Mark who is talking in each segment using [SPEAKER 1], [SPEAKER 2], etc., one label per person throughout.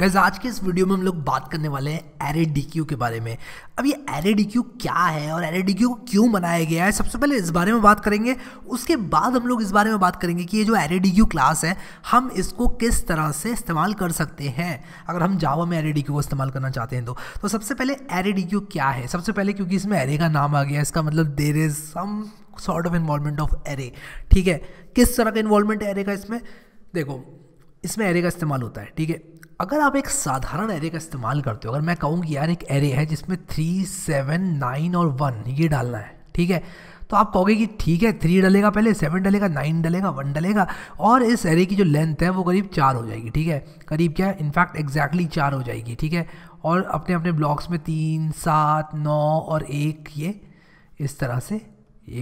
[SPEAKER 1] gas आज के इस वीडियो में हम लोग बात करने वाले हैं एरे डी क्यू के बारे में अब ये एरे डी क्यू क्या है और एरे डी क्यू क्यों बनाया गया है सबसे पहले इस बारे में बात करेंगे उसके बाद हम लोग इस बारे में बात करेंगे कि ये जो एरे डी क्यू क्लास है हम इसको किस तरह से इस्तेमाल कर सकते हैं अगर हम जावा में एरे डी क्यू को इस्तेमाल करना चाहते हैं तो, तो सबसे पहले एरे डी क्यू क्या है सबसे पहले क्योंकि इसमें एरे का नाम आ गया इसका मतलब there is some sort of involvement of array ठीक है किस तरह का इन्वॉल्वमेंट है एरे का इसमें देखो इसमें एरे का इस्तेमाल होता है ठीक है अगर आप एक साधारण एरे का इस्तेमाल करते हो अगर मैं कहूँ कि यार एक एरे है जिसमें थ्री सेवन नाइन और वन ये डालना है ठीक है तो आप कहोगे कि ठीक है थ्री डलेगा पहले सेवन डलेगा नाइन डलेगा वन डलेगा और इस एरे की जो लेंथ है वो करीब चार हो जाएगी ठीक है करीब क्या है इनफैक्ट एग्जैक्टली चार हो जाएगी ठीक है और अपने अपने ब्लॉक्स में तीन सात नौ और एक ये इस तरह से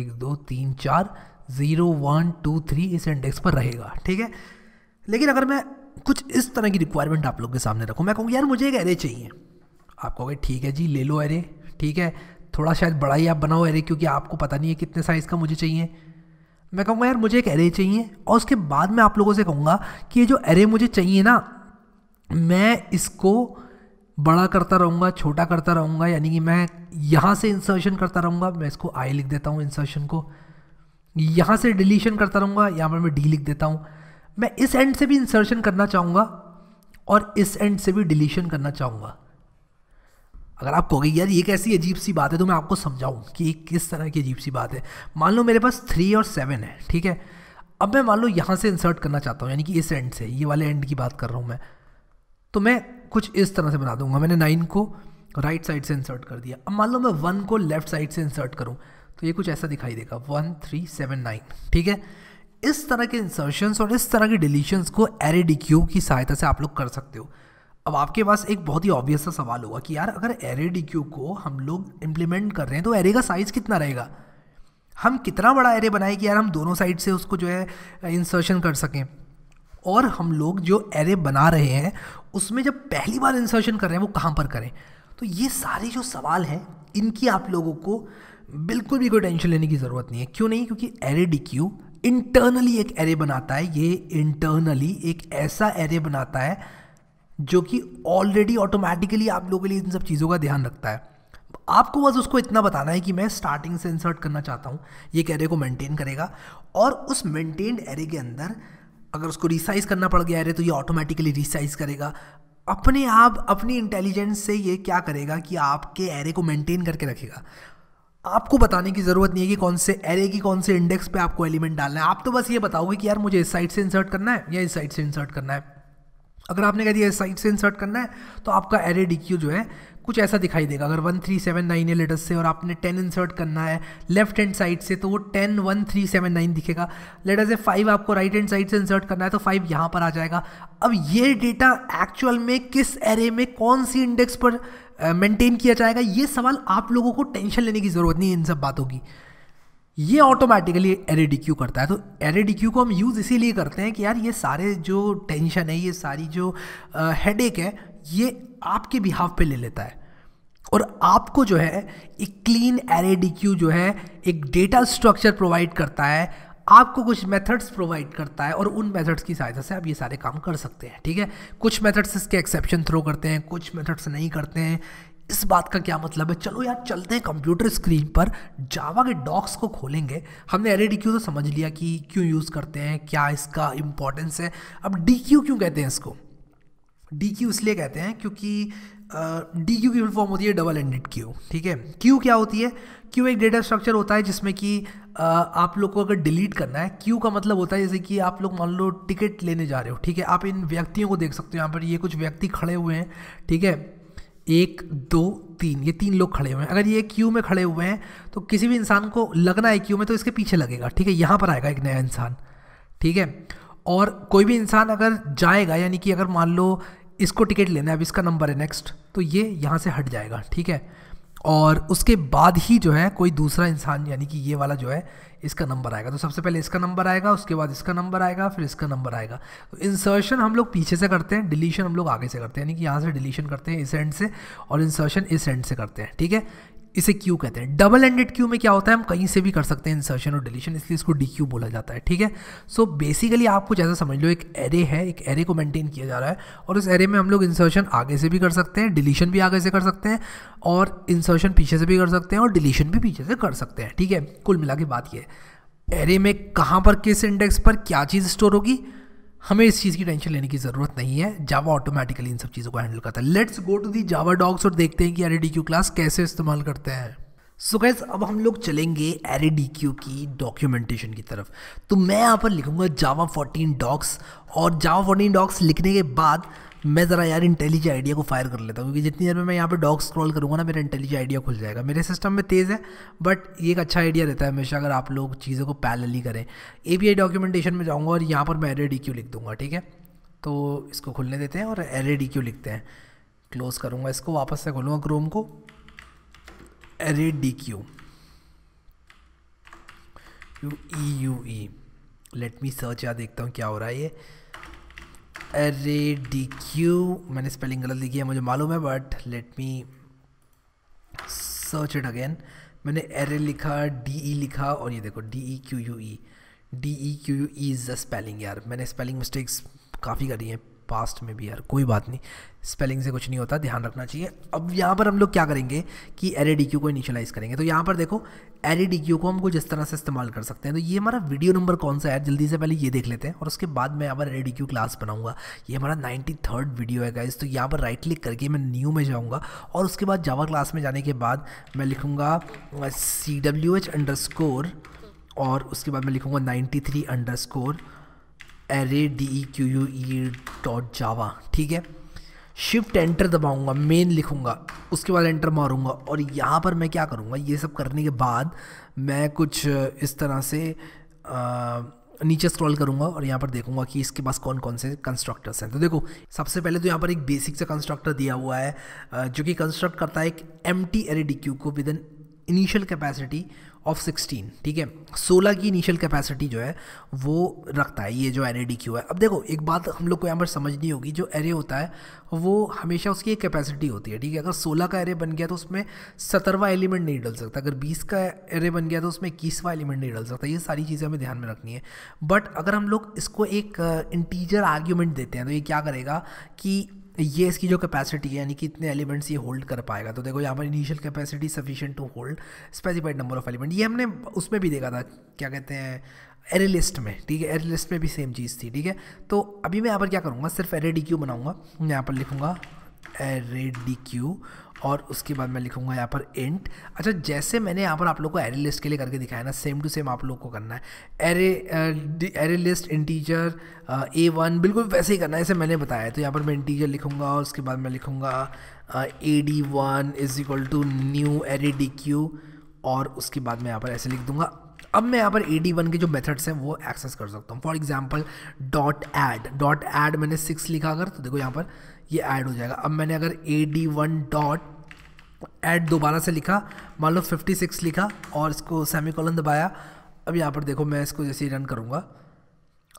[SPEAKER 1] एक दो तीन चार ज़ीरो वन टू थ्री इस इंडेक्स पर रहेगा ठीक है लेकिन अगर मैं कुछ इस तरह की रिक्वायरमेंट आप लोग के सामने रखो मैं कहूँगा यार मुझे एक एरे चाहिए आप कहोगे ठीक है जी ले लो एरे ठीक है थोड़ा शायद बड़ा ही आप बनाओ एरे क्योंकि आपको पता नहीं है कितने साइज़ का मुझे चाहिए मैं कहूँगा यार मुझे एक एरे चाहिए और उसके बाद मैं आप लोगों से कहूँगा कि ये जो एरे मुझे चाहिए ना मैं इसको बड़ा करता रहूँगा छोटा करता रहूँगा यानी कि मैं यहाँ से इंसर्शन करता रहूँगा मैं इसको आई लिख देता हूँ इंसर्शन को यहाँ से डिलीशन करता रहूँगा यहाँ पर मैं डी लिख देता हूँ मैं इस एंड से भी इंसर्शन करना चाहूँगा और इस एंड से भी डिलीशन करना चाहूँगा अगर आप कहोगे यार ये कैसी अजीब सी बात है तो मैं आपको समझाऊँ कि किस तरह की अजीब सी बात है मान लो मेरे पास थ्री और सेवन है ठीक है अब मैं मान लो यहाँ से इंसर्ट करना चाहता हूँ यानी कि इस एंड से ये वाले एंड की बात कर रहा हूँ मैं तो मैं कुछ इस तरह से बना दूंगा मैंने नाइन को राइट साइड से इंसर्ट कर दिया अब मान लो मैं वन को लेफ्ट साइड से इंसर्ट करूँ तो ये कुछ ऐसा दिखाई देगा वन थ्री सेवन नाइन ठीक है इस तरह के इंसर्शंस और इस तरह के डिलीशंस को एरे क्यू की सहायता से आप लोग कर सकते हो अब आपके पास एक बहुत ही ऑब्वियस सा सवाल होगा कि यार अगर एरे डी क्यू को हम लोग इम्प्लीमेंट कर रहे हैं तो एरे का साइज़ कितना रहेगा हम कितना बड़ा एरे बनाए कि यार हम दोनों साइड से उसको जो है इंसर्शन कर सकें और हम लोग जो एरे बना रहे हैं उसमें जब पहली बार इंसर्शन कर रहे हैं वो कहाँ पर करें तो ये सारे जो सवाल हैं इनकी आप लोगों को बिल्कुल भी कोई टेंशन लेने की ज़रूरत नहीं है क्यों नहीं क्योंकि एरे डी क्यू इंटरनली एक एरे बनाता है ये इंटरनली एक ऐसा एरे बनाता है जो कि ऑलरेडी ऑटोमेटिकली आप लोगों के लिए इन सब चीज़ों का ध्यान रखता है आपको बस उसको इतना बताना है कि मैं स्टार्टिंग से इंसर्ट करना चाहता हूँ ये एरे को मेंटेन करेगा और उस मेंटेन्ड एरे के अंदर अगर उसको रिसाइज करना पड़ गया एरे तो ये ऑटोमेटिकली रिसाइज करेगा अपने आप अपनी इंटेलिजेंस से ये क्या करेगा कि आपके एरे को मेंटेन करके रखेगा आपको बताने की ज़रूरत नहीं है कि कौन से एरे की कौन से इंडेक्स पे आपको एलिमेंट डालना है आप तो बस ये बताओगे कि यार मुझे इस साइड से इंसर्ट करना है या इस साइड से इंसर्ट करना है अगर आपने कह दिया इस साइड से इंसर्ट करना है तो आपका एरे डी जो है कुछ ऐसा दिखाई देगा अगर वन थ्री सेवन नाइन है लेटर से और आपने टेन इंसर्ट करना है लेफ्ट हैंड साइड से तो वो ten one three seven nine दिखेगा लेटर से फाइव आपको राइट हैंड साइड से इंसर्ट करना है तो फाइव यहाँ पर आ जाएगा अब ये डेटा एक्चुअल में किस एरे में कौन सी इंडेक्स पर मेंटेन किया जाएगा ये सवाल आप लोगों को टेंशन लेने की ज़रूरत नहीं है इन सब बातों की ये ऑटोमेटिकली क्यू करता है तो क्यू को हम यूज़ इसीलिए करते हैं कि यार ये सारे जो टेंशन है ये सारी जो हेड एक है ये आपके बिहाफ पे ले लेता है और आपको जो है एक क्लीन एरेडिक्यू जो है एक डेटा स्ट्रक्चर प्रोवाइड करता है आपको कुछ मेथड्स प्रोवाइड करता है और उन मेथड्स की सहायता से आप ये सारे काम कर सकते हैं ठीक है कुछ मेथड्स इसके एक्सेप्शन थ्रो करते हैं कुछ मेथड्स नहीं करते हैं इस बात का क्या मतलब है चलो यार चलते हैं कंप्यूटर स्क्रीन पर जावा के डॉक्स को खोलेंगे हमने एल e तो समझ लिया कि क्यों यूज़ करते हैं क्या इसका इंपॉर्टेंस है अब डी क्यों कहते हैं इसको डी क्यू इसलिए कहते हैं क्योंकि डी क्यू की फॉर्म होती है डबल एंडेड क्यू ठीक है क्यू क्या होती है क्यू एक डेटा स्ट्रक्चर होता है जिसमें कि uh, आप लोग को अगर डिलीट करना है क्यू का मतलब होता है जैसे कि आप लोग मान लो टिकट लेने जा रहे हो ठीक है आप इन व्यक्तियों को देख सकते हो यहाँ पर ये कुछ व्यक्ति खड़े हुए हैं ठीक है एक दो तीन ये तीन लोग खड़े हुए हैं अगर ये क्यू में खड़े हुए हैं तो किसी भी इंसान को लगना है क्यू में तो इसके पीछे लगेगा ठीक है यहाँ पर आएगा एक नया इंसान ठीक है और कोई भी इंसान अगर जाएगा यानी कि अगर मान लो इसको टिकट लेना है अब इसका नंबर है नेक्स्ट तो ये यहाँ से हट जाएगा ठीक है और उसके बाद ही जो है कोई दूसरा इंसान यानी कि ये वाला जो है इसका नंबर आएगा तो सबसे पहले इसका नंबर आएगा उसके बाद इसका नंबर आएगा फिर इसका नंबर आएगा तो इंसर्शन हम लोग पीछे से करते हैं डिलीशन हम लोग आगे से करते हैं यानी कि यहाँ से डिलीशन करते हैं इस एंड से और इंसर्शन इस एंड से करते हैं ठीक है इसे क्यू कहते हैं डबल एंडेड क्यू में क्या होता है हम कहीं से भी कर सकते हैं इंसर्शन और डिलीशन इसलिए इसको डी क्यू बोला जाता है ठीक है सो बेसिकली आप कुछ ऐसा समझ लो एक एरे है एक एरे को मेंटेन किया जा रहा है और उस एरे में हम लोग इंसर्शन आगे से भी कर सकते हैं डिलीशन भी आगे से कर सकते हैं और इंसर्शन पीछे से भी कर सकते हैं और डिलीशन भी पीछे से कर सकते हैं ठीक है कुल मिला के बात ये एरे में कहाँ पर किस इंडेक्स पर क्या चीज़ स्टोर होगी हमें इस चीज़ की टेंशन लेने की ज़रूरत नहीं है जावा ऑटोमेटिकली इन सब चीज़ों को हैंडल करता है let's go to the Java docs और देखते हैं कि क्यू क्लास कैसे इस्तेमाल करते हैं सो so गैस अब हम लोग चलेंगे एर की डॉक्यूमेंटेशन की तरफ तो मैं यहाँ पर लिखूंगा जावा फोर्टीन डॉग्स और जावा फोर्टीन डॉग्स लिखने के बाद मैं ज़रा यार इंटेलिजी आइडिया को फायर कर लेता हूँ क्योंकि जितनी देर में मैं यहाँ पे डॉग स्क्रॉल करूँगा ना मेरा इंटेलिजी आइडिया खुल जाएगा मेरे सिस्टम में तेज़ है बट ये एक अच्छा आइडिया रहता है हमेशा अगर आप लोग चीज़ों को पैलली करें ए डॉक्यूमेंटेशन में जाऊँगा और यहाँ पर मैं क्यू लिख दूँगा ठीक है तो इसको खुलने देते हैं और क्यू लिखते हैं क्लोज़ करूँगा इसको वापस से खोलूँगा क्रोम को array D Q U E U E let me search या देखता हूँ क्या हो रहा है ये अरे डी क्यू मैंने स्पेलिंग गलत लिखी है मुझे मालूम है but let me search it again मैंने एरे लिखा डी ई e लिखा और ये देखो D E Q U E D E Q U E is the spelling यार मैंने स्पेलिंग मिस्टेक्स काफ़ी करी हैं पास्ट में भी यार कोई बात नहीं स्पेलिंग से कुछ नहीं होता ध्यान रखना चाहिए अब यहाँ पर हम लोग क्या करेंगे कि एल क्यू e को इनिशलाइज़ करेंगे तो यहाँ पर देखो एल क्यू e को हम कुछ इस तरह से इस्तेमाल कर सकते हैं तो ये हमारा वीडियो नंबर कौन सा है जल्दी से पहले ये देख लेते हैं और उसके बाद मैं यहाँ पर डी क्यू क्लास बनाऊंगा ये हमारा नाइन्टी थर्ड वीडियो है गाइज तो यहाँ पर राइट क्लिक करके मैं न्यू में जाऊँगा और उसके बाद जावा क्लास में जाने के बाद मैं लिखूँगा C W H underscore और उसके बाद मैं लिखूँगा ninety three underscore array D E Q U E dot Java ठीक है शिफ्ट एंटर दबाऊंगा मेन लिखूंगा उसके बाद एंटर मारूंगा और यहाँ पर मैं क्या करूँगा ये सब करने के बाद मैं कुछ इस तरह से आ, नीचे स्क्रॉल करूँगा और यहाँ पर देखूँगा कि इसके पास कौन कौन से कंस्ट्रक्टर्स हैं तो देखो सबसे पहले तो यहाँ पर एक बेसिक सा कंस्ट्रक्टर दिया हुआ है जो कि कंस्ट्रक्ट करता है एक empty array D deque को with an initial capacity of 16 ठीक है 16 की इनिशियल कैपेसिटी जो है वो रखता है ये जो एन है अब देखो एक बात हम लोग को यहाँ पर समझनी होगी जो एरे होता है वो हमेशा उसकी एक कैपेसिटी होती है ठीक है अगर 16 का एरे बन गया तो उसमें सत्रहवा एलिमेंट नहीं डल सकता अगर 20 का एरे बन गया तो उसमें इक्कीसवा एलिमेंट नहीं डल सकता ये सारी चीज़ें हमें ध्यान में रखनी है बट अगर हम लोग इसको एक इंटीजर uh, आर्ग्यूमेंट देते हैं तो ये क्या करेगा कि ये इसकी जो कैपेसिटी है यानी कि इतने एलिमेंट्स ये होल्ड कर पाएगा तो देखो यहाँ पर initial capacity sufficient to hold specified number of element ये हमने उसमें भी देखा था क्या कहते हैं एरे लिस्ट में ठीक है एरे लिस्ट में भी सेम चीज़ थी ठीक है तो अभी मैं यहाँ पर क्या करूँगा सिर्फ एरे डी क्यू बनाऊँगा मैं यहाँ पर लिखूँगा एरे डी क्यू और उसके बाद मैं लिखूँगा यहाँ पर इंट अच्छा जैसे मैंने यहाँ पर आप लोग को एरे लिस्ट के लिए करके दिखाया ना सेम टू सेम आप लोग को करना है array array list integer A one बिल्कुल वैसे ही करना है जैसे मैंने बताया तो यहाँ पर मैं इंटीजर लिखूँगा और उसके बाद मैं लिखूँगा A D one is equal to new array D deque और उसके बाद मैं यहाँ पर ऐसे लिख दूँगा अब मैं यहाँ पर ए डी वन के जो मेथड्स हैं वो एक्सेस कर सकता हूँ for example dot add dot add मैंने सिक्स लिखा अगर तो देखो यहाँ पर ये ऐड हो जाएगा अब मैंने अगर A D one dot add दोबारा से लिखा मान लो फिफ्टी सिक्स लिखा और इसको सेमी कॉलन दबाया अब यहाँ पर देखो मैं इसको जैसे रन करूँगा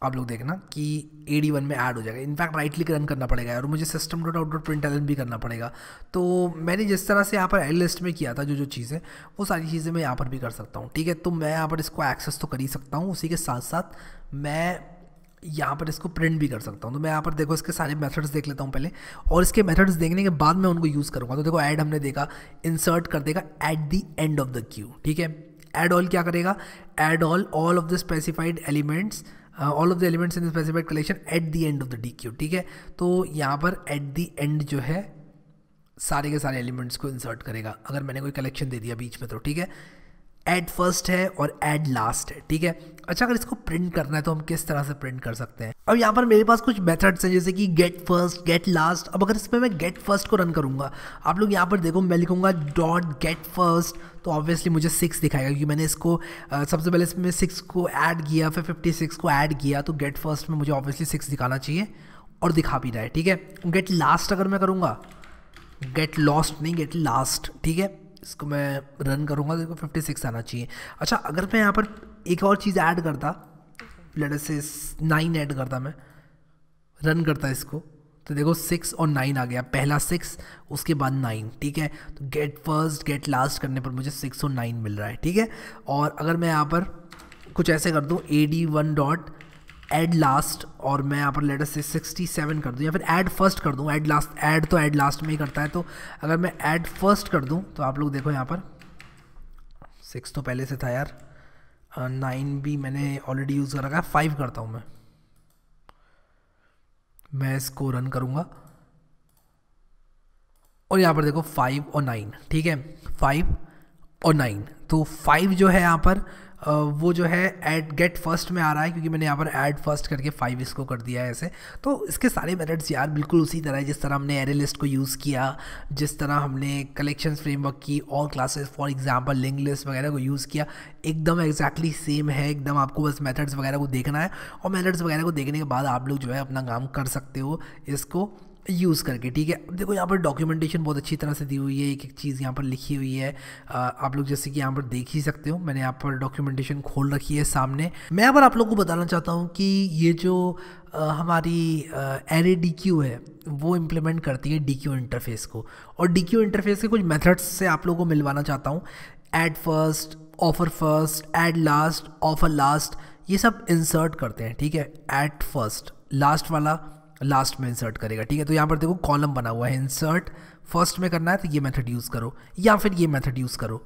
[SPEAKER 1] आप लोग देखना कि ए डी वन में ऐड हो जाएगा इनफैक्ट राइट क्लिक रन करना पड़ेगा और मुझे system dot out dot println भी करना पड़ेगा तो मैंने जिस तरह से यहाँ पर एल लिस्ट में किया था जो जो चीज़ें वो सारी चीज़ें मैं यहाँ पर भी कर सकता हूँ ठीक है तो मैं यहाँ पर इसको एक्सेस तो कर ही सकता हूँ उसी के साथ साथ मैं यहाँ पर इसको प्रिंट भी कर सकता हूँ तो मैं यहाँ पर देखो इसके सारे मेथड्स देख लेता हूँ पहले और इसके मेथड्स देखने के बाद मैं उनको यूज़ करूँगा तो देखो ऐड हमने देखा इंसर्ट कर देगा at the end of the queue ठीक है एड ऑल क्या करेगा add all all of the specified elements all of the elements in specified collection at the end of the deque ठीक है तो यहाँ पर एट द एंड जो है सारे के सारे एलिमेंट्स को इंसर्ट करेगा अगर मैंने कोई कलेक्शन दे दिया बीच में तो ठीक है एड फर्स्ट है और एड लास्ट है ठीक है अच्छा अगर इसको प्रिंट करना है तो हम किस तरह से प्रिंट कर सकते हैं अब यहाँ पर मेरे पास कुछ मेथड्स हैं जैसे कि गेट फर्स्ट गेट लास्ट अब अगर इसमें मैं गेट फर्स्ट को रन करूँगा आप लोग यहाँ पर देखो मैं लिखूँगा डॉट गेट फर्स्ट तो ऑब्वियसली मुझे सिक्स दिखाएगा क्योंकि मैंने इसको आ, सबसे पहले इसमें सिक्स को ऐड किया फिर फिफ्टी सिक्स को ऐड किया तो गेट फर्स्ट में मुझे ऑब्वियसली सिक्स दिखाना चाहिए और दिखा भी रहा है ठीक है गेट लास्ट अगर मैं करूँगा गेट लॉस्ट नहीं गेट लास्ट ठीक है इसको मैं रन करूँगा तो इसको फिफ्टी सिक्स आना चाहिए अच्छा अगर मैं यहाँ पर एक और चीज़ ऐड करता लेट से नाइन ऐड करता मैं रन करता इसको तो देखो सिक्स और नाइन आ गया पहला सिक्स उसके बाद नाइन ठीक है तो गेट फर्स्ट गेट लास्ट करने पर मुझे सिक्स और नाइन मिल रहा है ठीक है और अगर मैं यहाँ पर कुछ ऐसे कर दूँ A D one dot add last और मैं यहाँ पर लेटर से सिक्सटी सेवन कर दूँ या फिर एड फर्स्ट कर दूँ एड लास्ट एड तो एड लास्ट में ही करता है तो अगर मैं एड फर्स्ट कर दूँ तो आप लोग देखो यहाँ पर सिक्स तो पहले से था यार नाइन uh, भी मैंने ऑलरेडी यूज़ कर रखा है फाइव करता हूँ मैं मैं इसको रन करूँगा और यहाँ पर देखो फाइव और नाइन ठीक है फाइव और नाइन तो फाइव जो है यहाँ पर वो जो है एड गेट फर्स्ट में आ रहा है क्योंकि मैंने यहाँ पर ऐड फर्स्ट करके फाइव इसको कर दिया है ऐसे तो इसके सारे मेथड्स यार बिल्कुल उसी तरह है जिस तरह हमने एरे लिस्ट को यूज़ किया जिस तरह हमने कलेक्शन फ्रेमवर्क की और classes for example link list वगैरह को यूज़ किया एकदम एग्जैक्टली सेम है एकदम आपको बस मैथड्स वगैरह को देखना है और मैथड्स वगैरह को देखने के बाद आप लोग जो है अपना काम कर सकते हो इसको यूज़ करके ठीक है देखो यहाँ पर डॉक्यूमेंटेशन बहुत अच्छी तरह से दी हुई है एक एक चीज़ यहाँ पर लिखी हुई है आ, आप लोग जैसे कि यहाँ पर देख ही सकते हो मैंने यहाँ पर डॉक्यूमेंटेशन खोल रखी है सामने मैं यहाँ पर आप लोग को बताना चाहता हूँ कि ये जो आ, हमारी एरे डी है वो इम्प्लीमेंट करती है डी इंटरफेस को और डी इंटरफेस के कुछ मेथड्स से आप लोगों को मिलवाना चाहता हूँ at first offer first at last offer last ये सब इंसर्ट करते हैं ठीक है एट फर्स्ट लास्ट वाला लास्ट में इंसर्ट करेगा ठीक है तो यहाँ पर देखो कॉलम बना हुआ है इंसर्ट फर्स्ट में करना है तो ये मेथड यूज़ करो या फिर ये मेथड यूज़ करो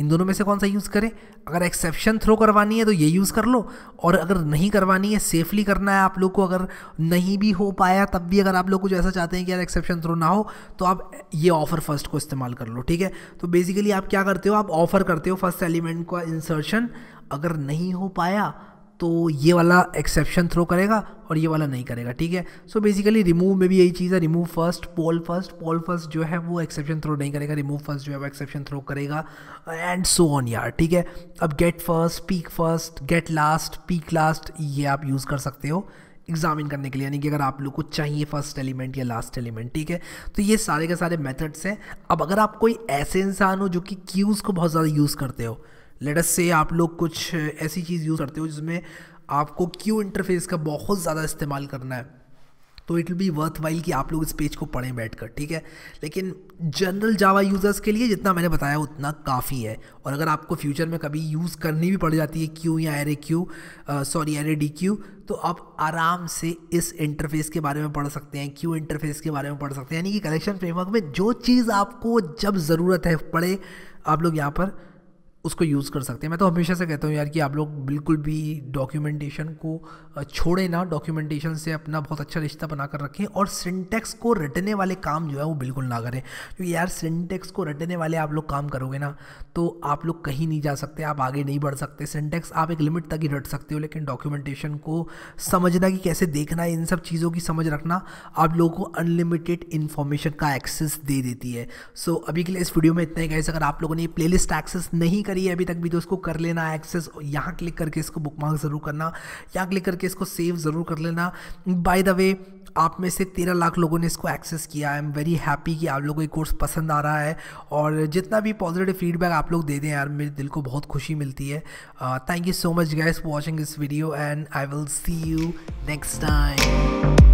[SPEAKER 1] इन दोनों में से कौन सा यूज़ करें अगर एक्सेप्शन थ्रो करवानी है तो ये यूज़ कर लो और अगर नहीं करवानी है सेफली करना है आप लोग को अगर नहीं भी हो पाया तब भी अगर आप लोग कुछ ऐसा चाहते हैं कि यार एक्सेप्शन थ्रो ना हो तो आप ये ऑफ़र फर्स्ट को इस्तेमाल कर लो ठीक है तो बेसिकली आप क्या करते हो आप ऑफ़र करते हो फर्स्ट एलिमेंट का इंसर्शन अगर नहीं हो पाया तो ये वाला एक्सेप्शन थ्रो करेगा और ये वाला नहीं करेगा ठीक है सो बेसिकली रिमूव में भी यही चीज़ है remove first poll first poll first जो है वो एक्सेप्शन थ्रो नहीं करेगा रिमूव फर्स्ट जो है वो एक्सेप्शन थ्रो करेगा एंड सो ऑन यार ठीक है अब get first peek first get last peek last ये आप यूज़ कर सकते हो एग्जामिन करने के लिए यानी कि अगर आप लोग को चाहिए फर्स्ट एलिमेंट या लास्ट एलिमेंट ठीक है तो ये सारे के सारे मेथड्स हैं अब अगर आप कोई ऐसे इंसान हो जो कि क्यूज़ को बहुत ज़्यादा यूज़ करते हो लेटस से आप लोग कुछ ऐसी चीज़ यूज़ करते हो जिसमें आपको क्यू इंटरफेस का बहुत ज़्यादा इस्तेमाल करना है तो it will be worthwhile कि आप लोग इस पेज को पढ़ें बैठ कर ठीक है लेकिन जनरल जावा यूज़र्स के लिए जितना मैंने बताया उतना काफ़ी है और अगर आपको फ्यूचर में कभी यूज़ करनी भी पड़ जाती है क्यू या array queue sorry array D deque तो आप आराम से इस इंटरफेस के बारे में पढ़ सकते हैं क्यू इंटरफेस के बारे में पढ़ सकते हैं यानी कि कलेक्शन फ्रेमवर्क में जो चीज़ आपको जब ज़रूरत है पड़े आप लोग यहाँ पर उसको यूज़ कर सकते हैं मैं तो हमेशा से कहता हूँ यार कि आप लोग बिल्कुल भी डॉक्यूमेंटेशन को छोड़े ना डॉक्यूमेंटेशन से अपना बहुत अच्छा रिश्ता बना कर रखें और सिंटेक्स को रटने वाले काम जो है वो बिल्कुल ना करें क्योंकि यार सिंटेक्स को रटने वाले आप लोग काम करोगे ना तो आप लोग कहीं नहीं जा सकते आप आगे नहीं बढ़ सकते सिंटेक्स आप एक लिमिट तक ही रट सकते हो लेकिन डॉक्यूमेंटेशन को समझना कि कैसे देखना है इन सब चीज़ों की समझ रखना आप लोगों को अनलिमिटेड इन्फॉर्मेशन का एक्सेस दे देती है सो अभी के लिए इस वीडियो में इतना ही कैसे अगर आप लोगों ने प्ले प्लेलिस्ट एक्सेस नहीं कर करी है अभी तक भी तो कर लेना एक्सेस यहाँ क्लिक करके इसको बुक मार्क ज़रूर करना यहाँ क्लिक करके इसको सेव ज़रूर कर लेना बाय द वे आप में से तेरह लाख लोगों ने इसको एक्सेस किया आई एम वेरी हैप्पी कि आप लोगों को ये कोर्स पसंद आ रहा है और जितना भी पॉजिटिव फीडबैक आप लोग दे दें यार मेरे दिल को बहुत खुशी मिलती है thank you so much guys for watching this video and I will see you next time